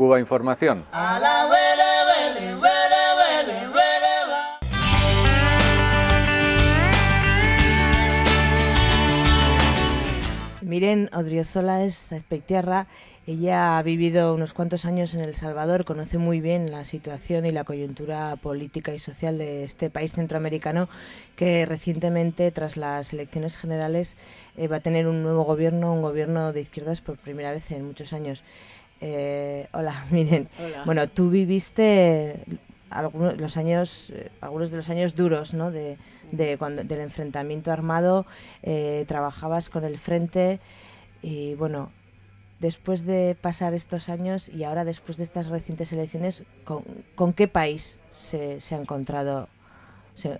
Cuba Información. A la vele, vele, vele, Miren, Odriozola es Ella ha vivido unos cuantos años en El Salvador, conoce muy bien la situación y la coyuntura política y social de este país centroamericano que recientemente, tras las elecciones generales, eh, va a tener un nuevo gobierno, un gobierno de izquierdas por primera vez en muchos años. Eh, hola, miren. Bueno, tú viviste algunos, los años, eh, algunos de los años duros, ¿no? De, cuando, del enfrentamiento armado, eh, trabajabas con el frente y bueno, después de pasar estos años y ahora después de estas recientes elecciones, ¿con, qué país se, ha encontrado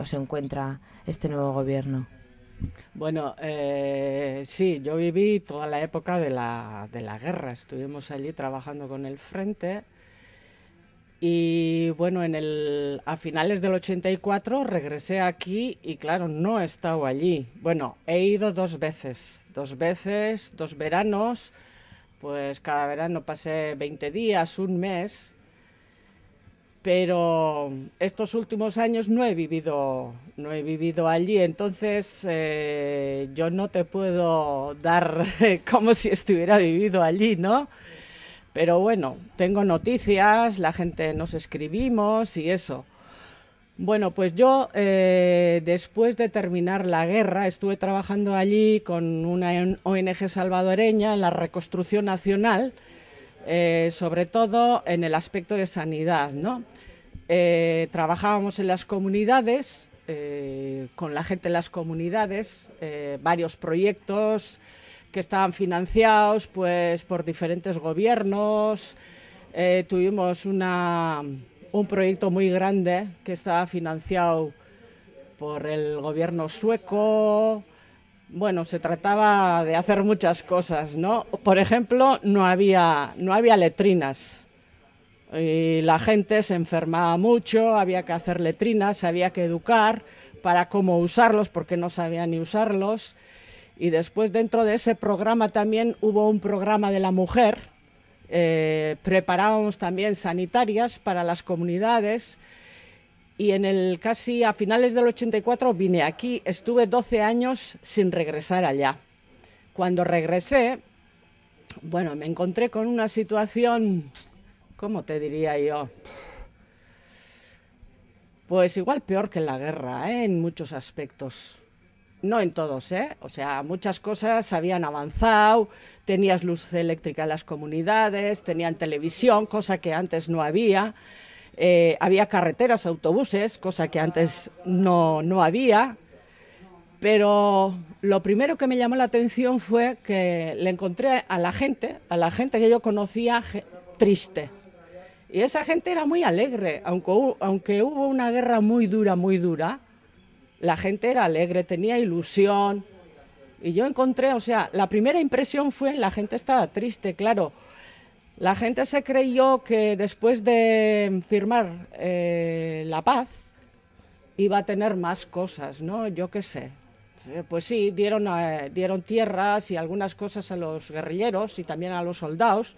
o se encuentra este nuevo gobierno? Bueno, eh, sí, yo viví toda la época de la, guerra. Estuvimos allí trabajando con el frente. Y bueno, en el, a finales del 84 regresé aquí y claro, no he estado allí. Bueno, he ido dos veces, dos veces, dos veranos, pues cada verano pasé 20 días, un mes pero estos últimos años no he vivido, no he vivido allí, entonces eh, yo no te puedo dar como si estuviera vivido allí, ¿no? Pero bueno, tengo noticias, la gente nos escribimos y eso. Bueno, pues yo eh, después de terminar la guerra estuve trabajando allí con una ONG salvadoreña en la reconstrucción nacional eh, sobre todo en el aspecto de sanidad. Eh, trabajábamos en las comunidades, eh, con la gente en las comunidades, varios proyectos que estaban financiados pues, por diferentes gobiernos. tuvimos un proyecto muy grande que estaba financiado por el gobierno sueco, bueno, se trataba de hacer muchas cosas, ¿no? Por ejemplo, no había, no había letrinas. Y la gente se enfermaba mucho, había que hacer letrinas, había que educar para cómo usarlos, porque no sabían ni usarlos. Y después dentro de ese programa también hubo un programa de la mujer. Eh, preparábamos también sanitarias para las comunidades y en el casi a finales del 84 vine aquí, estuve 12 años sin regresar allá. Cuando regresé, bueno, me encontré con una situación, ¿cómo te diría yo? Pues igual peor que la guerra, ¿eh? en muchos aspectos. No en todos, ¿eh? O sea, muchas cosas habían avanzado, tenías luz eléctrica en las comunidades, tenían televisión, cosa que antes no había. Eh, había carreteras, autobuses, cosa que antes no, no había, pero lo primero que me llamó la atención fue que le encontré a la gente, a la gente que yo conocía triste. Y esa gente era muy alegre, aunque, aunque hubo una guerra muy dura, muy dura, la gente era alegre, tenía ilusión. Y yo encontré, o sea, la primera impresión fue la gente estaba triste, claro la gente se creyó que después de firmar eh, la paz iba a tener más cosas, ¿no? Yo qué sé. Eh, pues sí, dieron, eh, dieron tierras y algunas cosas a los guerrilleros y también a los soldados,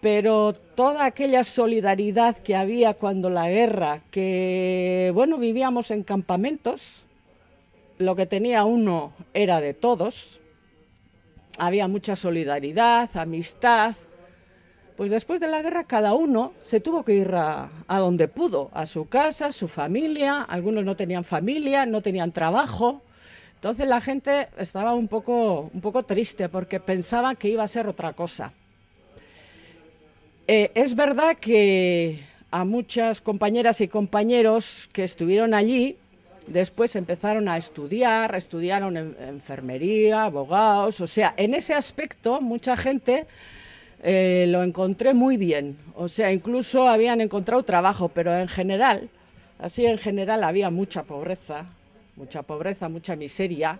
pero toda aquella solidaridad que había cuando la guerra, que, bueno, vivíamos en campamentos, lo que tenía uno era de todos, había mucha solidaridad, amistad. Pues después de la guerra cada uno se tuvo que ir a, donde pudo, a su casa, a su familia, algunos no tenían familia, no tenían trabajo. Entonces la gente estaba un poco, un poco triste porque pensaba que iba a ser otra cosa. Eh, es verdad que a muchas compañeras y compañeros que estuvieron allí Después empezaron a estudiar, estudiaron enfermería, abogados, o sea, en ese aspecto mucha gente eh, lo encontré muy bien, o sea, incluso habían encontrado trabajo, pero en general, así en general había mucha pobreza, mucha pobreza, mucha miseria,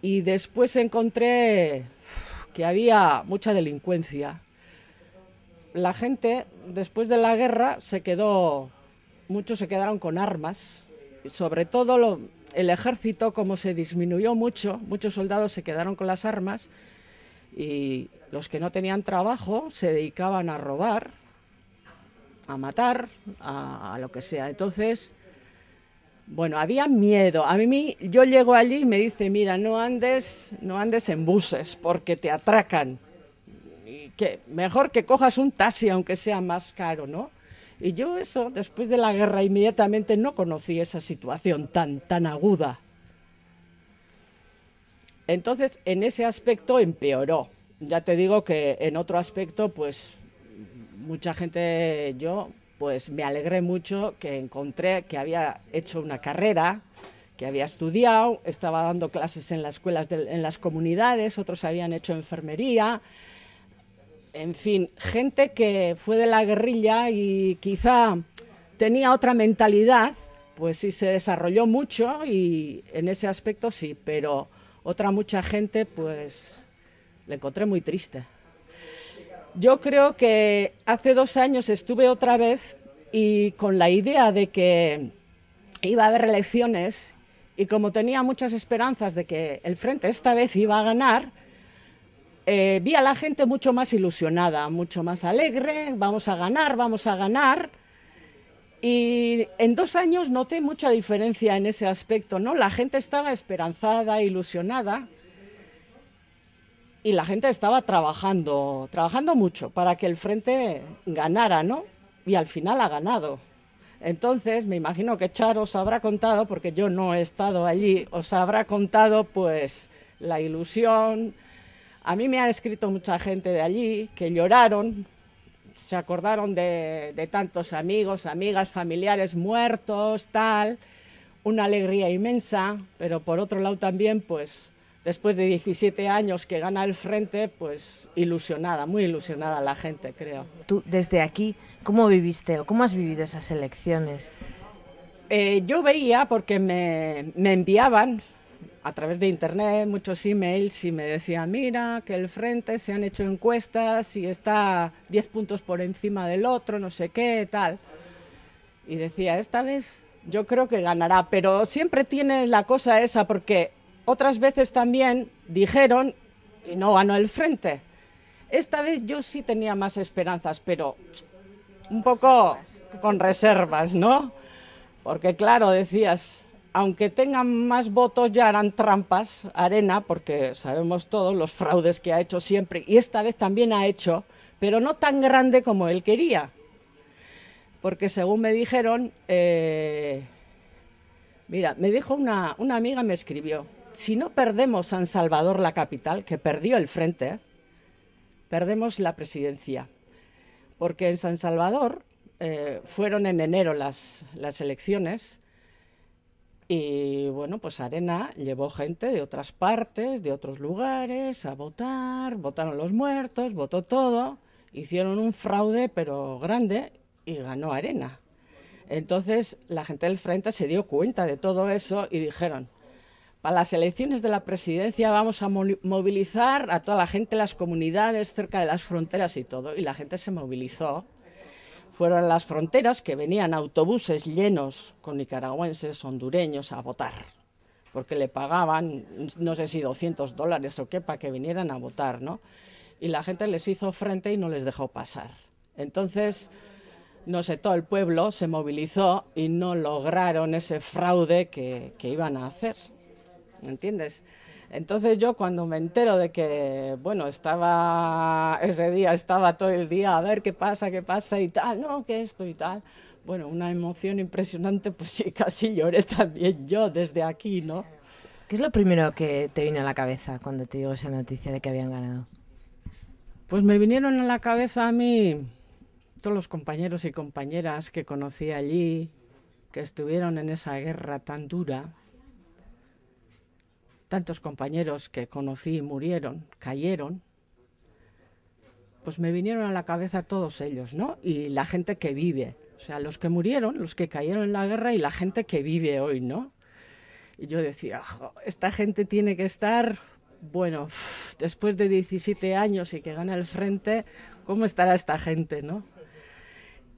y después encontré que había mucha delincuencia. La gente, después de la guerra, se quedó, muchos se quedaron con armas, sobre todo el ejército, como se disminuyó mucho, muchos soldados se quedaron con las armas y los que no tenían trabajo se dedicaban a robar, a matar, a, lo que sea. Entonces, bueno, había miedo. A mí yo llego allí y me dice, mira, no andes, no andes en buses porque te atracan. Y que mejor que cojas un taxi, aunque sea más caro, ¿no? Y yo eso, después de la guerra, inmediatamente no conocí esa situación tan, tan aguda. Entonces, en ese aspecto empeoró. Ya te digo que en otro aspecto, pues mucha gente, yo, pues me alegré mucho que encontré que había hecho una carrera, que había estudiado, estaba dando clases en las escuelas, en las comunidades, otros habían hecho enfermería, en fin, gente que fue de la guerrilla y quizá tenía otra mentalidad, pues sí se desarrolló mucho y en ese aspecto sí, pero otra mucha gente pues le encontré muy triste. Yo creo que hace dos años estuve otra vez y con la idea de que iba a haber elecciones y como tenía muchas esperanzas de que el Frente esta vez iba a ganar, eh, vi a la gente mucho más ilusionada, mucho más alegre, vamos a ganar, vamos a ganar. Y en dos años noté mucha diferencia en ese aspecto, ¿no? La gente estaba esperanzada, ilusionada, y la gente estaba trabajando, trabajando mucho para que el frente ganara, ¿no? Y al final ha ganado. Entonces, me imagino que Char os habrá contado, porque yo no he estado allí, os habrá contado pues la ilusión, a mí me ha escrito mucha gente de allí que lloraron, se acordaron de, tantos amigos, amigas, familiares muertos, tal, una alegría inmensa, pero por otro lado también, pues, después de 17 años que gana el frente, pues ilusionada, muy ilusionada la gente, creo. Tú, desde aquí, ¿cómo viviste o cómo has vivido esas elecciones? Eh, yo veía, porque me, me enviaban a través de internet, muchos emails y me decía, mira, que el frente se han hecho encuestas y está 10 puntos por encima del otro, no sé qué, tal. Y decía, esta vez yo creo que ganará, pero siempre tiene la cosa esa porque otras veces también dijeron y no ganó el frente. Esta vez yo sí tenía más esperanzas, pero un poco con reservas, ¿no? Porque claro, decías, aunque tengan más votos, ya harán trampas, arena, porque sabemos todos los fraudes que ha hecho siempre, y esta vez también ha hecho, pero no tan grande como él quería. Porque según me dijeron, eh, mira, me dijo una, amiga, me escribió, si no perdemos San Salvador, la capital, que perdió el frente, perdemos la presidencia. Porque en San Salvador eh, fueron en enero las, las elecciones y bueno, pues Arena llevó gente de otras partes, de otros lugares, a votar, votaron los muertos, votó todo, hicieron un fraude pero grande y ganó Arena. Entonces la gente del frente se dio cuenta de todo eso y dijeron, para las elecciones de la presidencia vamos a movilizar a toda la gente, las comunidades cerca de las fronteras y todo. Y la gente se movilizó fueron las fronteras que venían autobuses llenos con nicaragüenses, hondureños a votar, porque le pagaban, no sé si 200 dólares o qué, para que vinieran a votar, ¿no? Y la gente les hizo frente y no les dejó pasar. Entonces, no sé, todo el pueblo se movilizó y no lograron ese fraude que, que iban a hacer, ¿me entiendes? Entonces yo cuando me entero de que, bueno, estaba ese día, estaba todo el día a ver qué pasa, qué pasa y tal, no, que esto y tal, bueno, una emoción impresionante, pues sí, casi lloré también yo desde aquí, ¿no? ¿Qué es lo primero que te vino a la cabeza cuando te digo esa noticia de que habían ganado? Pues me vinieron a la cabeza a mí todos los compañeros y compañeras que conocí allí, que estuvieron en esa guerra tan dura, tantos compañeros que conocí murieron, cayeron, pues me vinieron a la cabeza todos ellos, ¿no? Y la gente que vive, o sea, los que murieron, los que cayeron en la guerra y la gente que vive hoy, ¿no? Y yo decía, esta gente tiene que estar, bueno, después de 17 años y que gana el frente, ¿cómo estará esta gente, no?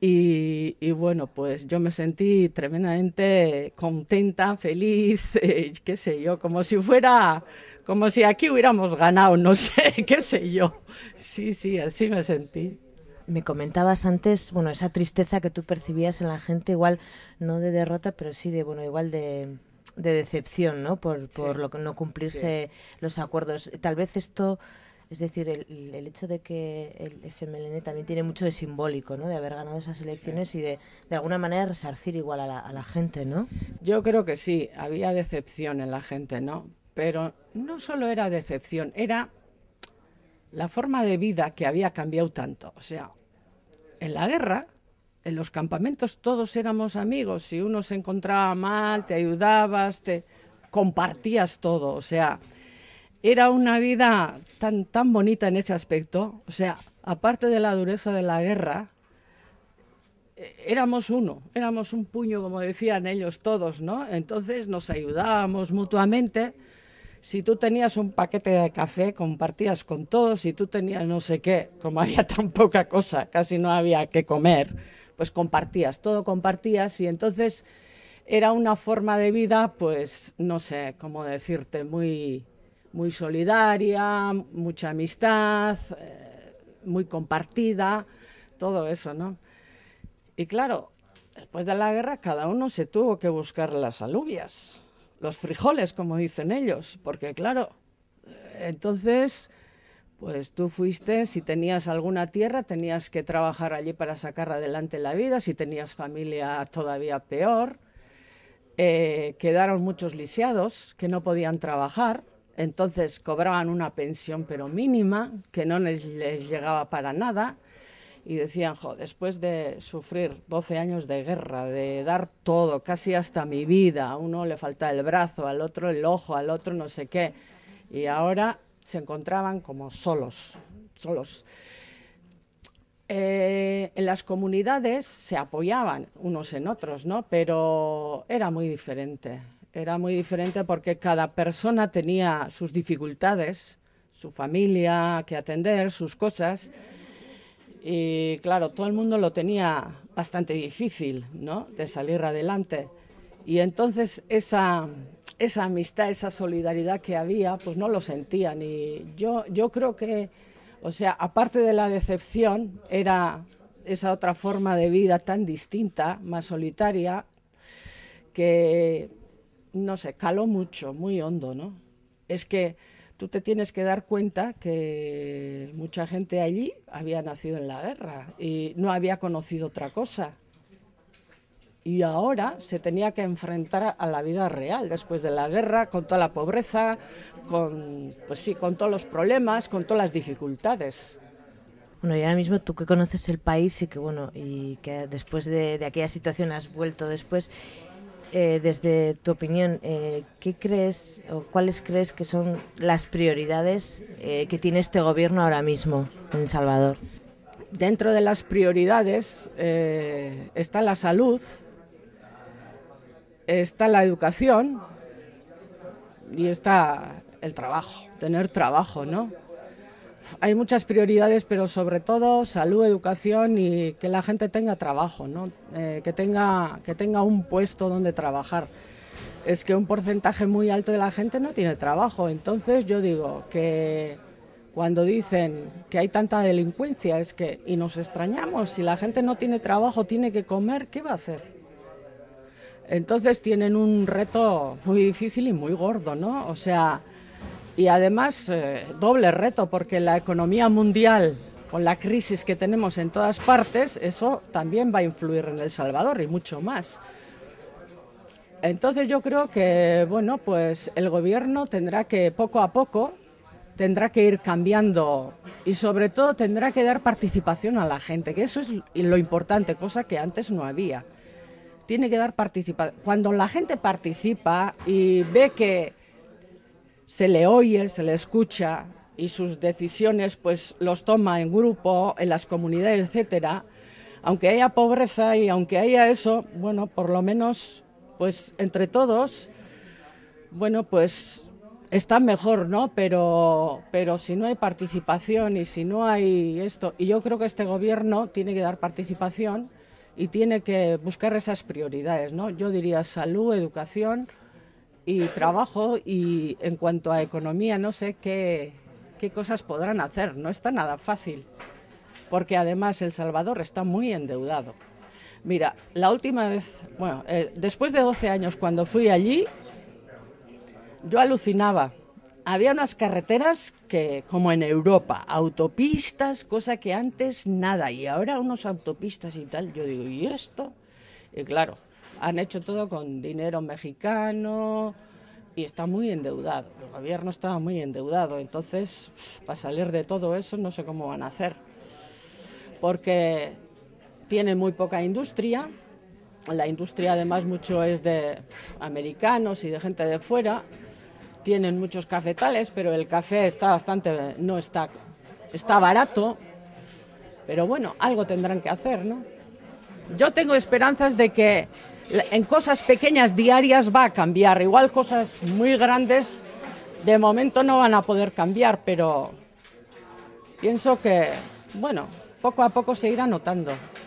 Y, bueno, pues yo me sentí tremendamente contenta, feliz, eh, qué sé yo, como si fuera, como si aquí hubiéramos ganado, no sé, qué sé yo. Sí, sí, así me sentí. Me comentabas antes, bueno, esa tristeza que tú percibías en la gente, igual no de derrota, pero sí de, bueno, igual de, de decepción, ¿no? Por, por lo que no cumplirse los acuerdos. Tal vez esto es decir, el, hecho de que el FMLN también tiene mucho de simbólico, ¿no? De haber ganado esas elecciones y de, de alguna manera resarcir igual a la, gente, ¿no? Yo creo que sí, había decepción en la gente, ¿no? Pero no solo era decepción, era la forma de vida que había cambiado tanto. O sea, en la guerra, en los campamentos, todos éramos amigos. Si uno se encontraba mal, te ayudabas, te compartías todo. O sea, era una vida tan, tan bonita en ese aspecto. O sea, aparte de la dureza de la guerra, eh, éramos uno, éramos un puño, como decían ellos todos, ¿no? Entonces nos ayudábamos mutuamente. Si tú tenías un paquete de café, compartías con todos. Si tú tenías no sé qué, como había tan poca cosa, casi no había que comer, pues compartías, todo compartías. Y entonces era una forma de vida, pues, no sé cómo decirte, muy muy solidaria, mucha amistad, eh, muy compartida, todo eso, ¿no? Y claro, después de la guerra cada uno se tuvo que buscar las alubias, los frijoles, como dicen ellos, porque claro, entonces, pues tú fuiste, si tenías alguna tierra, tenías que trabajar allí para sacar adelante la vida, si tenías familia todavía peor. Eh, quedaron muchos lisiados que no podían trabajar, entonces cobraban una pensión pero mínima, que no les, llegaba para nada. Y decían, después de sufrir 12 años de guerra, de dar todo, casi hasta mi vida, a uno le falta el brazo, al otro el ojo, al otro no sé qué. Y ahora se encontraban como solos, solos. Eh, en las comunidades se apoyaban unos en otros, ¿no? Pero era muy diferente era muy diferente porque cada persona tenía sus dificultades, su familia que atender, sus cosas. Y claro, todo el mundo lo tenía bastante difícil, ¿no? De salir adelante. Y entonces esa, esa amistad, esa solidaridad que había, pues no lo sentían. Y yo, yo creo que, o sea, aparte de la decepción, era esa otra forma de vida tan distinta, más solitaria, que no sé, caló mucho, muy hondo, ¿no? Es que tú te tienes que dar cuenta que mucha gente allí había nacido en la guerra y no había conocido otra cosa. Y ahora se tenía que enfrentar a la vida real después de la guerra, con toda la pobreza, con, pues sí, con todos los problemas, con todas las dificultades. Bueno, y ahora mismo tú que conoces el país y que bueno y que después de, de aquella situación has vuelto después, eh, desde tu opinión, eh, ¿qué crees o cuáles crees que son las prioridades eh, que tiene este gobierno ahora mismo en El Salvador? Dentro de las prioridades está la salud, está la educación y está el trabajo, tener trabajo, ¿no? hay muchas prioridades, pero sobre todo salud, educación y que la gente tenga trabajo, ¿no? Eh, que, tenga, que tenga un puesto donde trabajar. Es que un porcentaje muy alto de la gente no tiene trabajo. Entonces yo digo que cuando dicen que hay tanta delincuencia es que y nos extrañamos, si la gente no tiene trabajo, tiene que comer, ¿qué va a hacer? Entonces tienen un reto muy difícil y muy gordo, ¿no? O sea, y además eh, doble reto porque la economía mundial con la crisis que tenemos en todas partes, eso también va a influir en El Salvador y mucho más. Entonces yo creo que bueno, pues el gobierno tendrá que poco a poco tendrá que ir cambiando y sobre todo tendrá que dar participación a la gente, que eso es lo importante, cosa que antes no había. Tiene que dar participación. Cuando la gente participa y ve que se le oye, se le escucha y sus decisiones pues los toma en grupo, en las comunidades, etcétera. Aunque haya pobreza y aunque haya eso, bueno, por lo menos pues entre todos bueno, pues está mejor, ¿no? Pero, pero si no hay participación y si no hay esto, y yo creo que este gobierno tiene que dar participación y tiene que buscar esas prioridades, ¿no? Yo diría salud, educación, y trabajo y en cuanto a economía no sé qué, qué cosas podrán hacer. No está nada fácil, porque además El Salvador está muy endeudado. Mira, la última vez, bueno, eh, después de 12 años cuando fui allí, yo alucinaba. Había unas carreteras que, como en Europa, autopistas, cosa que antes nada, y ahora unos autopistas y tal. Yo digo, ¿y esto? Y claro, han hecho todo con dinero mexicano y está muy endeudado. El gobierno está muy endeudado, entonces para salir de todo eso no sé cómo van a hacer. Porque tiene muy poca industria, la industria además mucho es de americanos y de gente de fuera. Tienen muchos cafetales, pero el café está bastante no está está barato. Pero bueno, algo tendrán que hacer, ¿no? Yo tengo esperanzas de que en cosas pequeñas diarias va a cambiar. Igual cosas muy grandes de momento no van a poder cambiar, pero pienso que, bueno, poco a poco se irá notando.